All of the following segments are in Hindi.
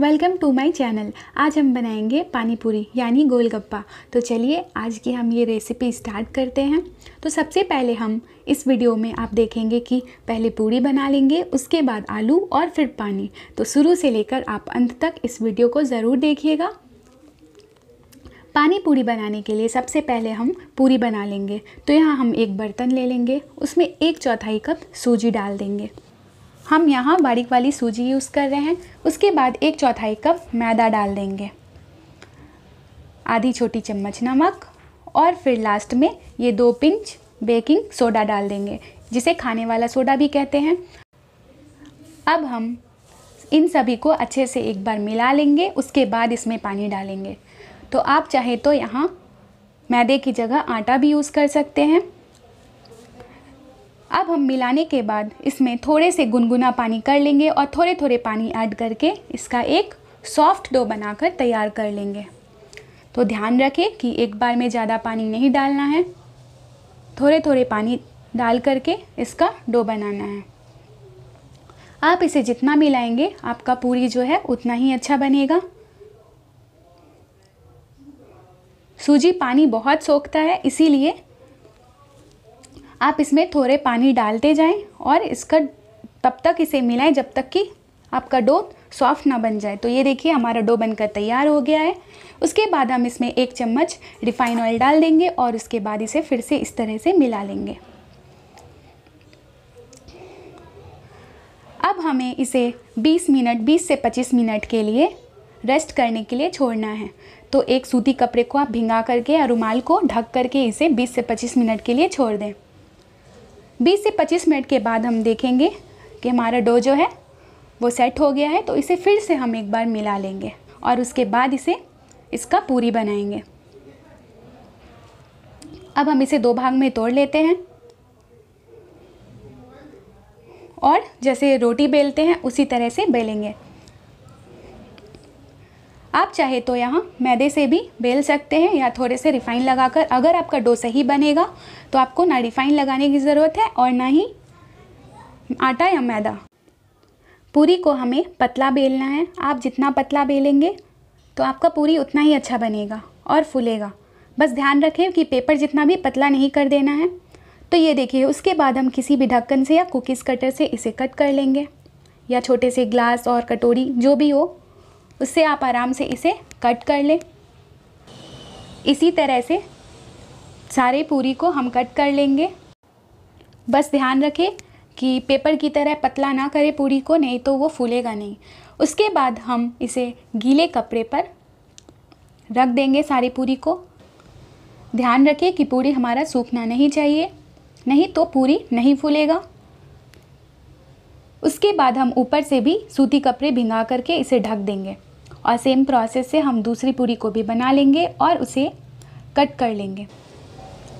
वेलकम टू माय चैनल आज हम बनाएंगे पानी पूरी यानी गोलगप्पा तो चलिए आज की हम ये रेसिपी स्टार्ट करते हैं तो सबसे पहले हम इस वीडियो में आप देखेंगे कि पहले पूरी बना लेंगे उसके बाद आलू और फिर पानी तो शुरू से लेकर आप अंत तक इस वीडियो को ज़रूर देखिएगा पानी पूरी बनाने के लिए सबसे पहले हम पूरी बना लेंगे तो यहाँ हम एक बर्तन ले लेंगे उसमें एक चौथाई कप सूजी डाल देंगे हम यहाँ बारीक वाली सूजी यूज़ कर रहे हैं उसके बाद एक चौथाई कप मैदा डाल देंगे आधी छोटी चम्मच नमक और फिर लास्ट में ये दो पिंच बेकिंग सोडा डाल देंगे जिसे खाने वाला सोडा भी कहते हैं अब हम इन सभी को अच्छे से एक बार मिला लेंगे उसके बाद इसमें पानी डालेंगे तो आप चाहे तो यहाँ मैदे की जगह आटा भी यूज़ कर सकते हैं अब हम मिलाने के बाद इसमें थोड़े से गुनगुना पानी कर लेंगे और थोड़े थोड़े पानी ऐड करके इसका एक सॉफ्ट डो बनाकर तैयार कर लेंगे तो ध्यान रखें कि एक बार में ज़्यादा पानी नहीं डालना है थोड़े थोड़े पानी डाल करके इसका डो बनाना है आप इसे जितना मिलाएंगे आपका पूरी जो है उतना ही अच्छा बनेगा सूजी पानी बहुत सोखता है इसीलिए आप इसमें थोड़े पानी डालते जाएं और इसका तब तक इसे मिलाएं जब तक कि आपका डो सॉफ्ट ना बन जाए तो ये देखिए हमारा डो बनकर तैयार हो गया है उसके बाद हम इसमें एक चम्मच रिफाइन ऑयल डाल देंगे और उसके बाद इसे फिर से इस तरह से मिला लेंगे अब हमें इसे 20 मिनट 20 से 25 मिनट के लिए रेस्ट करने के लिए छोड़ना है तो एक सूती कपड़े को आप भिंगा करके या रुमाल को ढक करके इसे 20 से 25 मिनट के लिए छोड़ दें 20 से 25 मिनट के बाद हम देखेंगे कि हमारा डो जो है वो सेट हो गया है तो इसे फिर से हम एक बार मिला लेंगे और उसके बाद इसे इसका पूरी बनाएंगे अब हम इसे दो भाग में तोड़ लेते हैं और जैसे रोटी बेलते हैं उसी तरह से बेलेंगे आप चाहे तो यहाँ मैदे से भी बेल सकते हैं या थोड़े से रिफ़ाइन लगाकर अगर आपका डो सही बनेगा तो आपको ना रिफ़ाइन लगाने की ज़रूरत है और ना ही आटा या मैदा पूरी को हमें पतला बेलना है आप जितना पतला बेलेंगे तो आपका पूरी उतना ही अच्छा बनेगा और फूलेगा बस ध्यान रखें कि पेपर जितना भी पतला नहीं कर देना है तो ये देखिए उसके बाद हम किसी भी ढक्कन से या कुकीज़ कटर से इसे कट कर लेंगे या छोटे से ग्लास और कटोरी जो भी हो उससे आप आराम से इसे कट कर लें इसी तरह से सारे पूरी को हम कट कर लेंगे बस ध्यान रखें कि पेपर की तरह पतला ना करें पूरी को नहीं तो वो फूलेगा नहीं उसके बाद हम इसे गीले कपड़े पर रख देंगे सारी पूरी को ध्यान रखें कि पूरी हमारा सूखना नहीं चाहिए नहीं तो पूरी नहीं फूलेगा उसके बाद हम ऊपर से भी सूती कपड़े भिंगा करके इसे ढक देंगे और सेम प्रोसेस से हम दूसरी पूरी को भी बना लेंगे और उसे कट कर लेंगे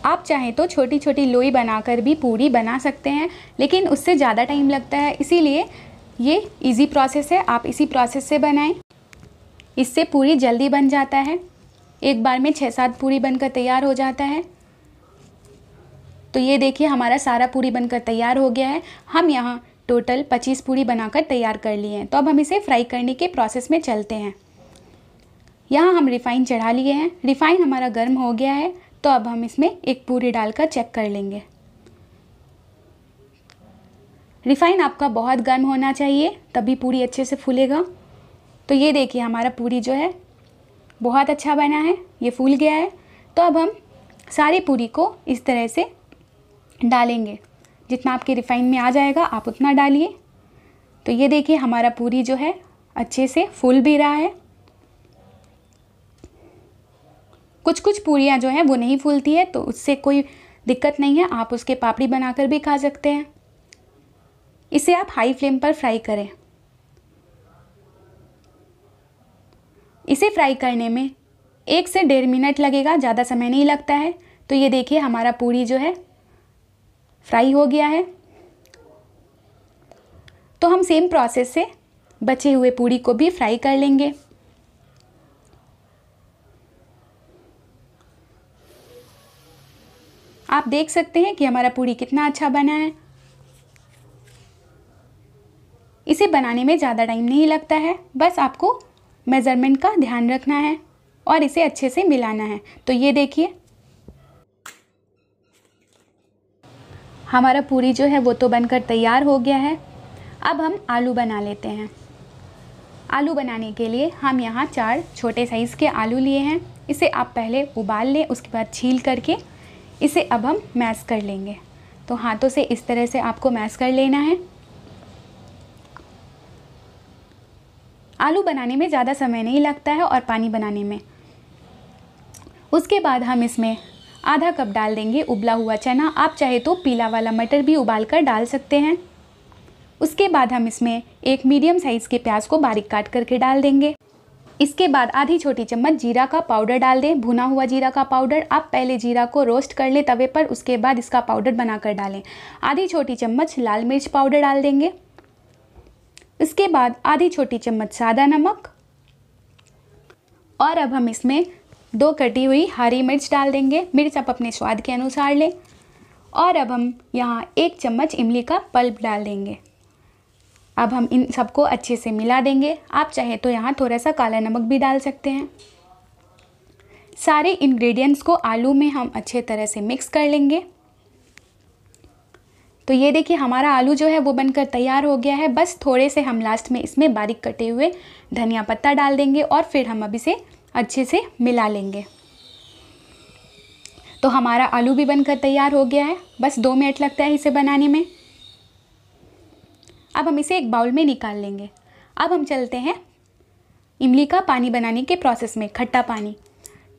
आप चाहें तो छोटी छोटी लोई बनाकर भी पूरी बना सकते हैं लेकिन उससे ज़्यादा टाइम लगता है इसीलिए ये इजी प्रोसेस है आप इसी प्रोसेस से बनाएं इससे पूरी जल्दी बन जाता है एक बार में छः सात पूरी बनकर तैयार हो जाता है तो ये देखिए हमारा सारा पूरी बनकर तैयार हो गया है हम यहाँ टोटल 25 पूरी बनाकर तैयार कर लिए हैं तो अब हम इसे फ्राई करने के प्रोसेस में चलते हैं यहाँ हम रिफ़ाइन चढ़ा लिए हैं रिफ़ाइन हमारा गर्म हो गया है तो अब हम इसमें एक पूरी डालकर चेक कर लेंगे रिफ़ाइन आपका बहुत गर्म होना चाहिए तभी पूरी अच्छे से फूलेगा तो ये देखिए हमारा पूरी जो है बहुत अच्छा बना है ये फूल गया है तो अब हम सारी पूरी को इस तरह से डालेंगे जितना आपके रिफ़ाइन में आ जाएगा आप उतना डालिए तो ये देखिए हमारा पूरी जो है अच्छे से फूल भी रहा है कुछ कुछ पूरियाँ जो हैं वो नहीं फूलती है तो उससे कोई दिक्कत नहीं है आप उसके पापड़ी बनाकर भी खा सकते हैं इसे आप हाई फ्लेम पर फ्राई करें इसे फ्राई करने में एक से डेढ़ मिनट लगेगा ज़्यादा समय नहीं लगता है तो ये देखिए हमारा पूरी जो है फ्राई हो गया है तो हम सेम प्रोसेस से बचे हुए पूड़ी को भी फ्राई कर लेंगे आप देख सकते हैं कि हमारा पूड़ी कितना अच्छा बना है इसे बनाने में ज़्यादा टाइम नहीं लगता है बस आपको मेज़रमेंट का ध्यान रखना है और इसे अच्छे से मिलाना है तो ये देखिए हमारा पूरी जो है वो तो बनकर तैयार हो गया है अब हम आलू बना लेते हैं आलू बनाने के लिए हम यहाँ चार छोटे साइज़ के आलू लिए हैं इसे आप पहले उबाल लें उसके बाद छील करके इसे अब हम मैश कर लेंगे तो हाथों से इस तरह से आपको मैश कर लेना है आलू बनाने में ज़्यादा समय नहीं लगता है और पानी बनाने में उसके बाद हम इसमें आधा कप डाल देंगे उबला हुआ चना आप चाहे तो पीला वाला मटर भी उबाल कर डाल सकते हैं उसके बाद हम इसमें एक मीडियम साइज़ के प्याज को बारीक काट करके डाल देंगे इसके बाद आधी छोटी चम्मच जीरा का पाउडर डाल दें भुना हुआ जीरा का पाउडर आप पहले जीरा को रोस्ट कर लें तवे पर उसके बाद इसका पाउडर बनाकर डालें आधी छोटी चम्मच लाल मिर्च पाउडर डाल देंगे इसके बाद आधी छोटी चम्मच सादा नमक और अब हम इसमें दो कटी हुई हरी मिर्च डाल देंगे मिर्च आप अपने स्वाद के अनुसार लें और अब हम यहाँ एक चम्मच इमली का पल्प डाल देंगे अब हम इन सबको अच्छे से मिला देंगे आप चाहे तो यहाँ थोड़ा सा काला नमक भी डाल सकते हैं सारे इंग्रेडिएंट्स को आलू में हम अच्छे तरह से मिक्स कर लेंगे तो ये देखिए हमारा आलू जो है वो बनकर तैयार हो गया है बस थोड़े से हम लास्ट में इसमें बारीक कटे हुए धनिया पत्ता डाल देंगे और फिर हम अब इसे अच्छे से मिला लेंगे तो हमारा आलू भी बनकर तैयार हो गया है बस दो मिनट लगता है इसे बनाने में अब हम इसे एक बाउल में निकाल लेंगे अब हम चलते हैं इमली का पानी बनाने के प्रोसेस में खट्टा पानी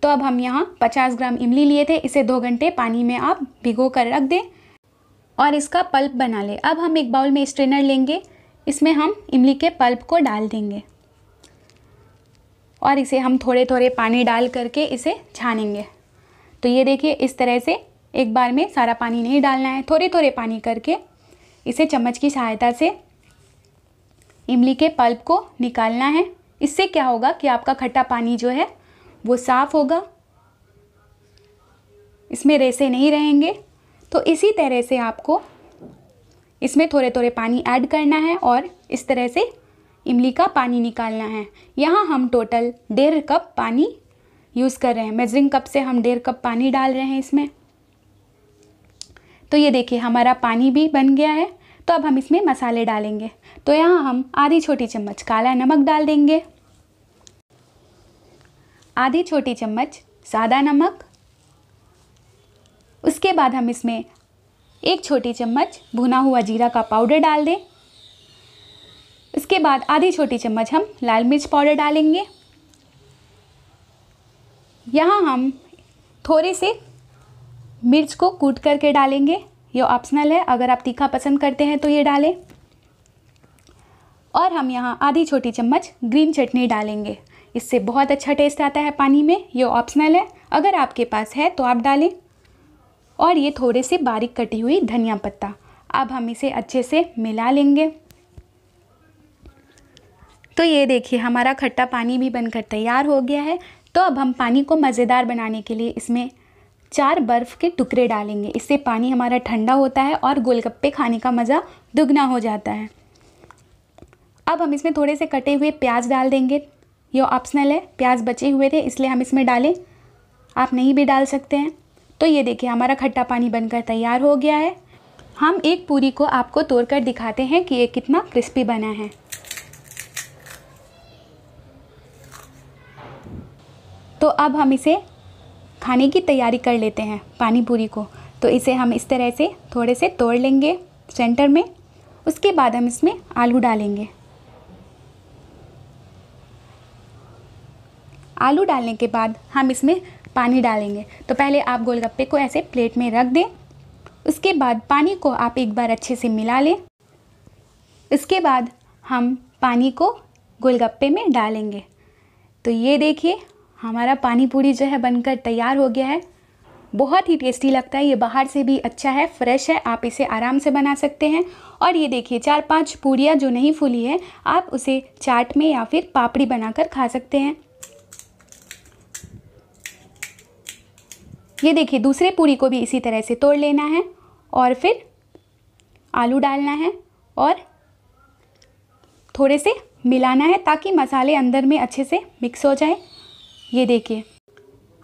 तो अब हम यहाँ 50 ग्राम इमली लिए थे इसे दो घंटे पानी में आप भिगो कर रख दें और इसका पल्प बना लें अब हम एक बाउल में स्ट्रेनर लेंगे इसमें हम इमली के पल्प को डाल देंगे और इसे हम थोड़े थोड़े पानी डाल करके इसे छानेंगे तो ये देखिए इस तरह से एक बार में सारा पानी नहीं डालना है थोड़े थोड़े पानी करके इसे चम्मच की सहायता से इमली के पल्प को निकालना है इससे क्या होगा कि आपका खट्टा पानी जो है वो साफ़ होगा इसमें रेसे नहीं रहेंगे तो इसी तरह से आपको इसमें थोड़े थोड़े पानी ऐड करना है और इस तरह से इमली का पानी निकालना है यहाँ हम टोटल डेढ़ कप पानी यूज़ कर रहे हैं मेजरिंग कप से हम डेढ़ कप पानी डाल रहे हैं इसमें तो ये देखिए हमारा पानी भी बन गया है तो अब हम इसमें मसाले डालेंगे तो यहाँ हम आधी छोटी चम्मच काला नमक डाल देंगे आधी छोटी चम्मच सादा नमक उसके बाद हम इसमें एक छोटी चम्मच भुना हुआ जीरा का पाउडर डाल दें इसके बाद आधी छोटी चम्मच हम लाल मिर्च पाउडर डालेंगे यहाँ हम थोड़े से मिर्च को कूट करके डालेंगे ये ऑप्शनल है अगर आप तीखा पसंद करते हैं तो ये डालें और हम यहाँ आधी छोटी चम्मच ग्रीन चटनी डालेंगे इससे बहुत अच्छा टेस्ट आता है पानी में ये ऑप्शनल है अगर आपके पास है तो आप डालें और ये थोड़े से बारीक कटी हुई धनिया पत्ता अब हम इसे अच्छे से मिला लेंगे तो ये देखिए हमारा खट्टा पानी भी बनकर तैयार हो गया है तो अब हम पानी को मज़ेदार बनाने के लिए इसमें चार बर्फ़ के टुकड़े डालेंगे इससे पानी हमारा ठंडा होता है और गोलगप्पे खाने का मज़ा दुगना हो जाता है अब हम इसमें थोड़े से कटे हुए प्याज डाल देंगे ये ऑप्शनल है प्याज बचे हुए थे इसलिए हम इसमें डालें आप नहीं भी डाल सकते हैं तो ये देखिए हमारा खट्टा पानी बनकर तैयार हो गया है हम एक पूरी को आपको तोड़कर दिखाते हैं कि ये कितना क्रिस्पी बना है तो अब हम इसे खाने की तैयारी कर लेते हैं पानी पूरी को तो इसे हम इस तरह से थोड़े से तोड़ लेंगे सेंटर में उसके बाद हम इसमें आलू डालेंगे आलू डालने के बाद हम इसमें पानी डालेंगे तो पहले आप गोलगप्पे को ऐसे प्लेट में रख दें उसके बाद पानी को आप एक बार अच्छे से मिला लें इसके बाद हम पानी को गोलगप्पे में डालेंगे तो ये देखिए हमारा पानी पूरी जो है बनकर तैयार हो गया है बहुत ही टेस्टी लगता है ये बाहर से भी अच्छा है फ्रेश है आप इसे आराम से बना सकते हैं और ये देखिए चार पांच पूरियाँ जो नहीं फूली है आप उसे चाट में या फिर पापड़ी बनाकर खा सकते हैं ये देखिए दूसरे पूरी को भी इसी तरह से तोड़ लेना है और फिर आलू डालना है और थोड़े से मिलाना है ताकि मसाले अंदर में अच्छे से मिक्स हो जाए ये देखिए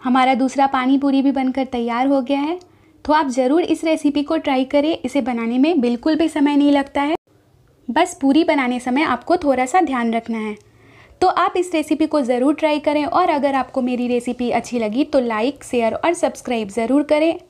हमारा दूसरा पानी पूरी भी बनकर तैयार हो गया है तो आप ज़रूर इस रेसिपी को ट्राई करें इसे बनाने में बिल्कुल भी समय नहीं लगता है बस पूरी बनाने समय आपको थोड़ा सा ध्यान रखना है तो आप इस रेसिपी को ज़रूर ट्राई करें और अगर आपको मेरी रेसिपी अच्छी लगी तो लाइक शेयर और सब्सक्राइब ज़रूर करें